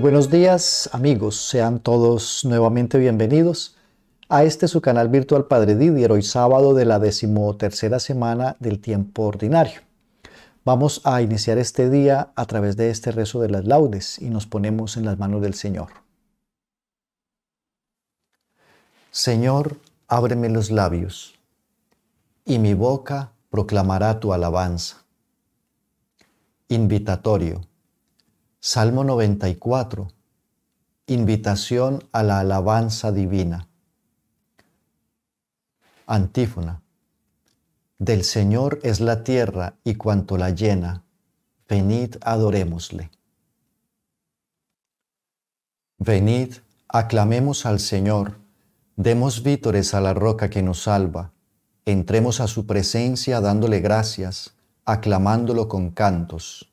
buenos días amigos, sean todos nuevamente bienvenidos a este su canal virtual Padre Didier, hoy sábado de la decimotercera semana del tiempo ordinario. Vamos a iniciar este día a través de este rezo de las laudes y nos ponemos en las manos del Señor. Señor, ábreme los labios y mi boca proclamará tu alabanza. Invitatorio. Salmo 94. Invitación a la alabanza divina. Antífona. Del Señor es la tierra y cuanto la llena. Venid, adorémosle. Venid, aclamemos al Señor. Demos vítores a la roca que nos salva. Entremos a su presencia dándole gracias, aclamándolo con cantos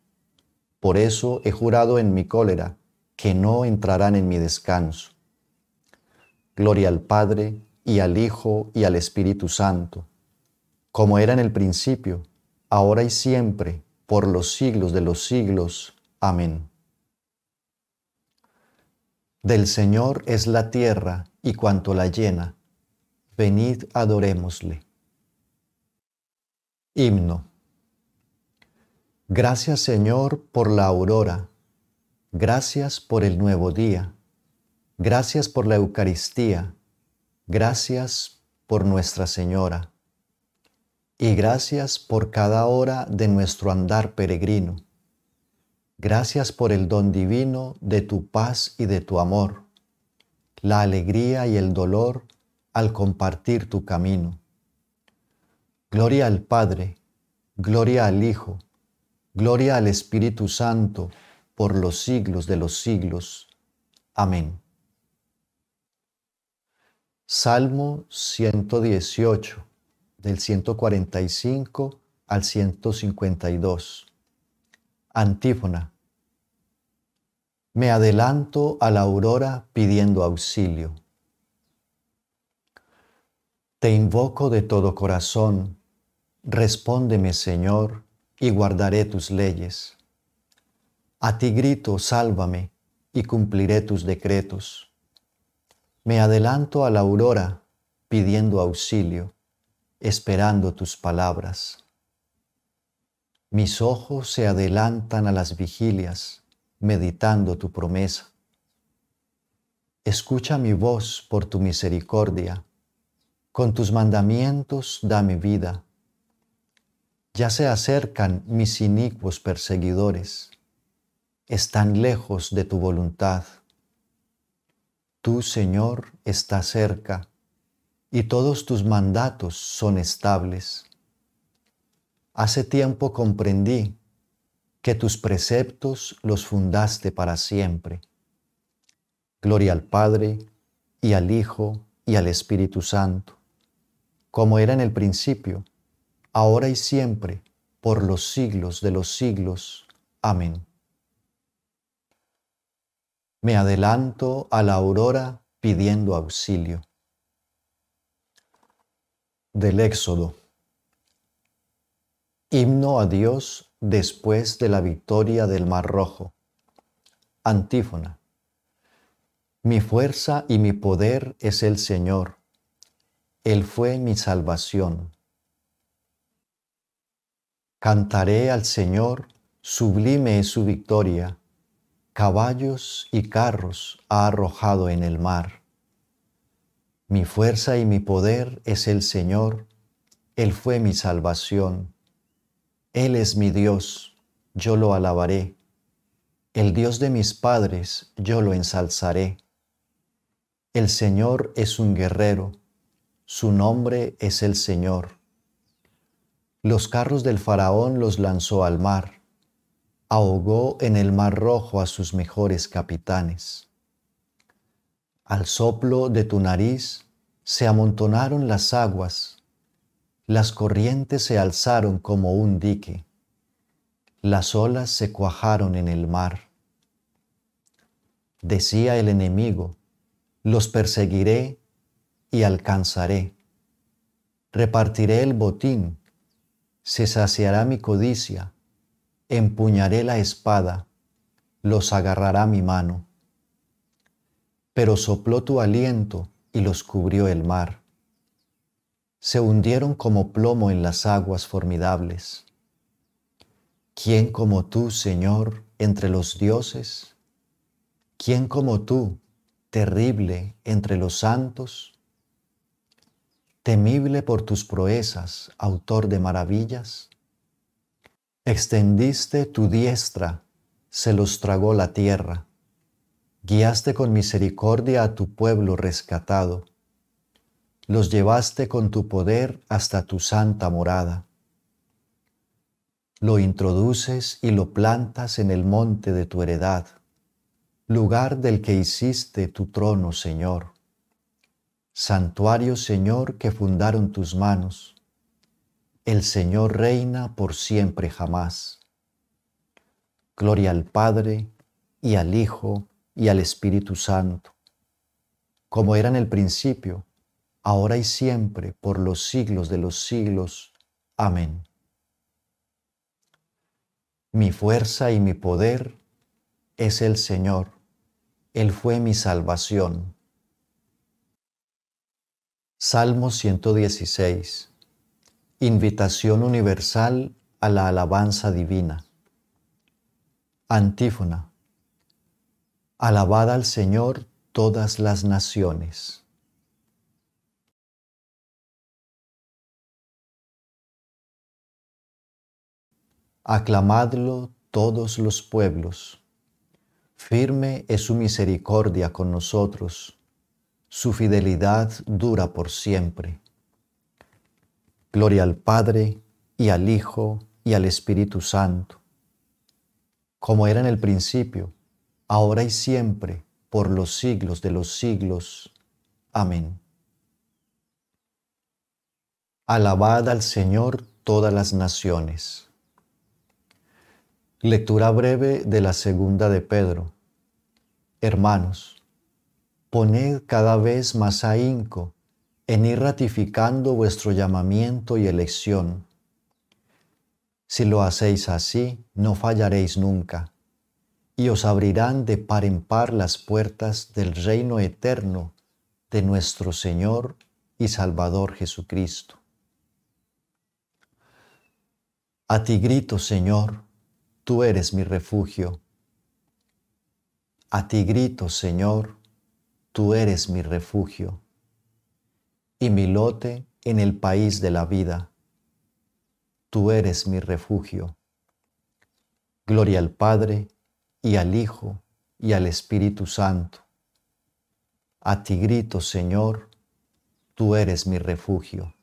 por eso he jurado en mi cólera que no entrarán en mi descanso. Gloria al Padre y al Hijo y al Espíritu Santo, como era en el principio, ahora y siempre, por los siglos de los siglos. Amén. Del Señor es la tierra y cuanto la llena. Venid, adorémosle. Himno. Gracias Señor por la aurora. Gracias por el nuevo día. Gracias por la Eucaristía. Gracias por Nuestra Señora. Y gracias por cada hora de nuestro andar peregrino. Gracias por el don divino de tu paz y de tu amor, la alegría y el dolor al compartir tu camino. Gloria al Padre, gloria al Hijo Gloria al Espíritu Santo por los siglos de los siglos. Amén. Salmo 118, del 145 al 152. Antífona. Me adelanto a la aurora pidiendo auxilio. Te invoco de todo corazón. Respóndeme, Señor y guardaré tus leyes. A ti grito, sálvame, y cumpliré tus decretos. Me adelanto a la aurora pidiendo auxilio, esperando tus palabras. Mis ojos se adelantan a las vigilias, meditando tu promesa. Escucha mi voz por tu misericordia. Con tus mandamientos da mi vida ya se acercan mis inicuos perseguidores, están lejos de tu voluntad. Tú, Señor, estás cerca, y todos tus mandatos son estables. Hace tiempo comprendí que tus preceptos los fundaste para siempre. Gloria al Padre, y al Hijo, y al Espíritu Santo, como era en el principio, ahora y siempre, por los siglos de los siglos. Amén. Me adelanto a la aurora pidiendo auxilio. Del Éxodo. Himno a Dios después de la victoria del Mar Rojo. Antífona. Mi fuerza y mi poder es el Señor. Él fue mi salvación. Cantaré al Señor, sublime es su victoria. Caballos y carros ha arrojado en el mar. Mi fuerza y mi poder es el Señor, Él fue mi salvación. Él es mi Dios, yo lo alabaré. El Dios de mis padres, yo lo ensalzaré. El Señor es un guerrero, su nombre es el Señor. Los carros del faraón los lanzó al mar. Ahogó en el mar rojo a sus mejores capitanes. Al soplo de tu nariz se amontonaron las aguas. Las corrientes se alzaron como un dique. Las olas se cuajaron en el mar. Decía el enemigo, los perseguiré y alcanzaré. Repartiré el botín se saciará mi codicia, empuñaré la espada, los agarrará mi mano. Pero sopló tu aliento y los cubrió el mar. Se hundieron como plomo en las aguas formidables. ¿Quién como tú, Señor, entre los dioses? ¿Quién como tú, terrible entre los santos? temible por tus proezas, autor de maravillas. Extendiste tu diestra, se los tragó la tierra. Guiaste con misericordia a tu pueblo rescatado. Los llevaste con tu poder hasta tu santa morada. Lo introduces y lo plantas en el monte de tu heredad, lugar del que hiciste tu trono, Señor santuario Señor que fundaron tus manos. El Señor reina por siempre jamás. Gloria al Padre y al Hijo y al Espíritu Santo, como era en el principio, ahora y siempre, por los siglos de los siglos. Amén. Mi fuerza y mi poder es el Señor. Él fue mi salvación. Salmo 116. Invitación universal a la alabanza divina. Antífona. Alabad al Señor todas las naciones. Aclamadlo todos los pueblos. Firme es su misericordia con nosotros su fidelidad dura por siempre. Gloria al Padre y al Hijo y al Espíritu Santo, como era en el principio, ahora y siempre, por los siglos de los siglos. Amén. Alabad al Señor todas las naciones. Lectura breve de la segunda de Pedro. Hermanos, poned cada vez más ahínco en ir ratificando vuestro llamamiento y elección. Si lo hacéis así, no fallaréis nunca, y os abrirán de par en par las puertas del reino eterno de nuestro Señor y Salvador Jesucristo. A ti grito, Señor, tú eres mi refugio. A ti grito, Señor, tú eres mi refugio y mi lote en el país de la vida. Tú eres mi refugio. Gloria al Padre y al Hijo y al Espíritu Santo. A ti grito, Señor, tú eres mi refugio.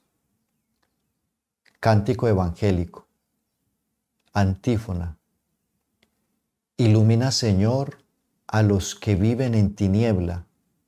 Cántico evangélico. Antífona. Ilumina, Señor, a los que viven en tiniebla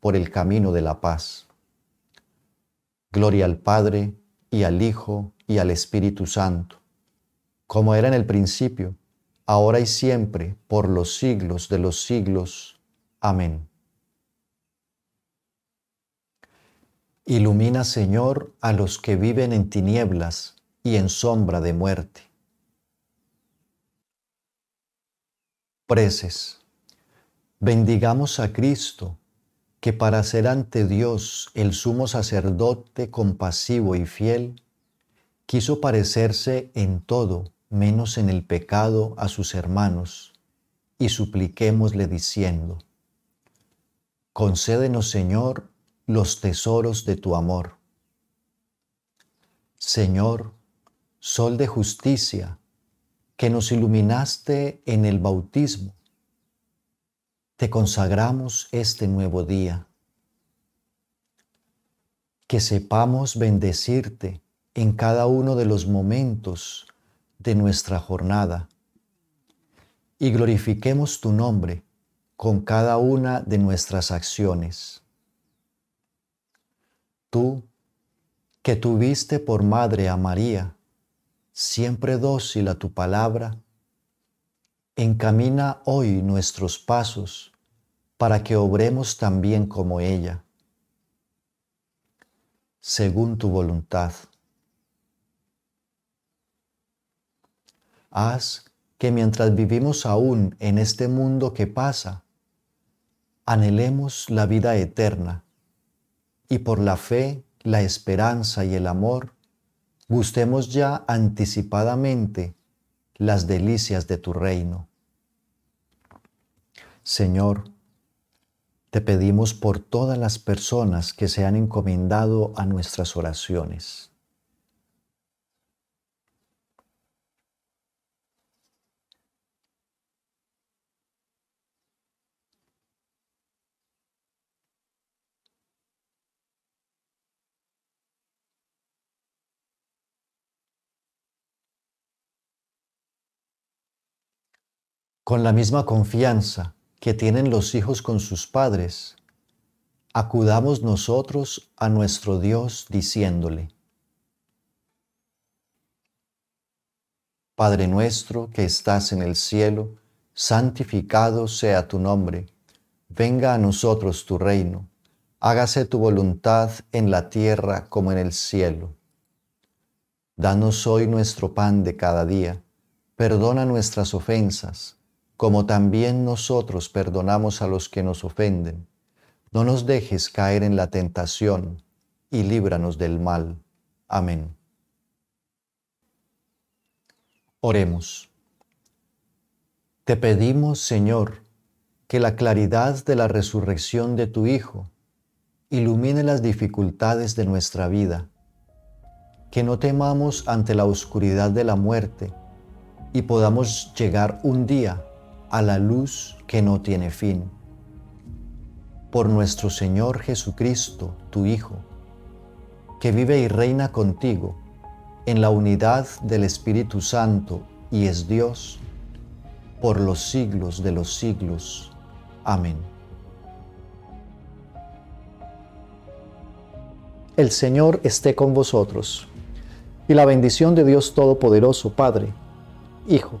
por el camino de la paz. Gloria al Padre y al Hijo y al Espíritu Santo, como era en el principio, ahora y siempre, por los siglos de los siglos. Amén. Ilumina, Señor, a los que viven en tinieblas y en sombra de muerte. Preces. Bendigamos a Cristo que para ser ante Dios el sumo sacerdote compasivo y fiel, quiso parecerse en todo, menos en el pecado, a sus hermanos, y supliquémosle diciendo, Concédenos, Señor, los tesoros de tu amor. Señor, Sol de justicia, que nos iluminaste en el bautismo te consagramos este nuevo día. Que sepamos bendecirte en cada uno de los momentos de nuestra jornada y glorifiquemos tu nombre con cada una de nuestras acciones. Tú, que tuviste por madre a María, siempre dócil a tu palabra, encamina hoy nuestros pasos para que obremos también como ella, según tu voluntad. Haz que mientras vivimos aún en este mundo que pasa, anhelemos la vida eterna y por la fe, la esperanza y el amor, gustemos ya anticipadamente las delicias de tu reino. Señor, te pedimos por todas las personas que se han encomendado a nuestras oraciones. Con la misma confianza que tienen los hijos con sus padres, acudamos nosotros a nuestro Dios diciéndole, Padre nuestro que estás en el cielo, santificado sea tu nombre, venga a nosotros tu reino, hágase tu voluntad en la tierra como en el cielo. Danos hoy nuestro pan de cada día, perdona nuestras ofensas, como también nosotros perdonamos a los que nos ofenden. No nos dejes caer en la tentación y líbranos del mal. Amén. Oremos. Te pedimos, Señor, que la claridad de la resurrección de tu Hijo ilumine las dificultades de nuestra vida, que no temamos ante la oscuridad de la muerte y podamos llegar un día a la luz que no tiene fin. Por nuestro Señor Jesucristo, tu Hijo, que vive y reina contigo en la unidad del Espíritu Santo y es Dios, por los siglos de los siglos. Amén. El Señor esté con vosotros, y la bendición de Dios Todopoderoso, Padre, Hijo,